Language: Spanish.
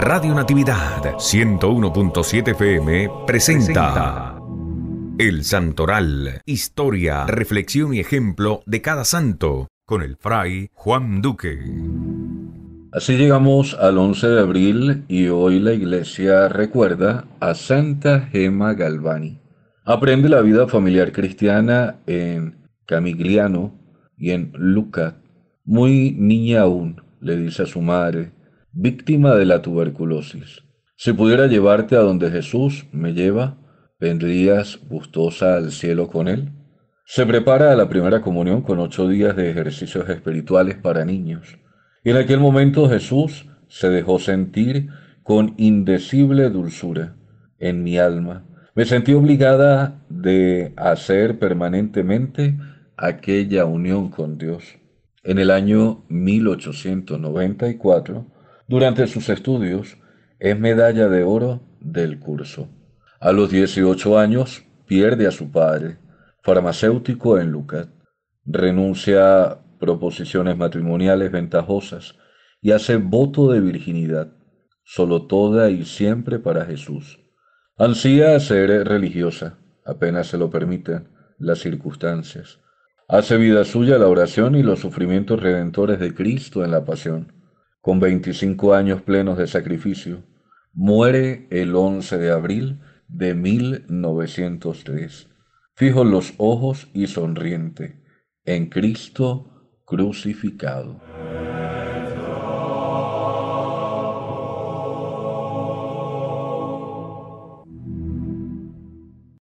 Radio Natividad 101.7 FM presenta El Santoral, historia, reflexión y ejemplo de cada santo, con el fray Juan Duque. Así llegamos al 11 de abril y hoy la iglesia recuerda a Santa Gema Galvani. Aprende la vida familiar cristiana en Camigliano y en Luca. Muy niña aún, le dice a su madre, víctima de la tuberculosis. Si pudiera llevarte a donde Jesús me lleva, ¿vendrías gustosa al cielo con él? Se prepara la primera comunión con ocho días de ejercicios espirituales para niños. Y en aquel momento Jesús se dejó sentir con indecible dulzura en mi alma. Me sentí obligada de hacer permanentemente aquella unión con Dios. En el año 1894, durante sus estudios es medalla de oro del curso. A los 18 años pierde a su padre, farmacéutico en Lucat. Renuncia a proposiciones matrimoniales ventajosas y hace voto de virginidad, solo toda y siempre para Jesús. Ansía ser religiosa, apenas se lo permiten las circunstancias. Hace vida suya la oración y los sufrimientos redentores de Cristo en la pasión con 25 años plenos de sacrificio, muere el 11 de abril de 1903. Fijo los ojos y sonriente en Cristo crucificado.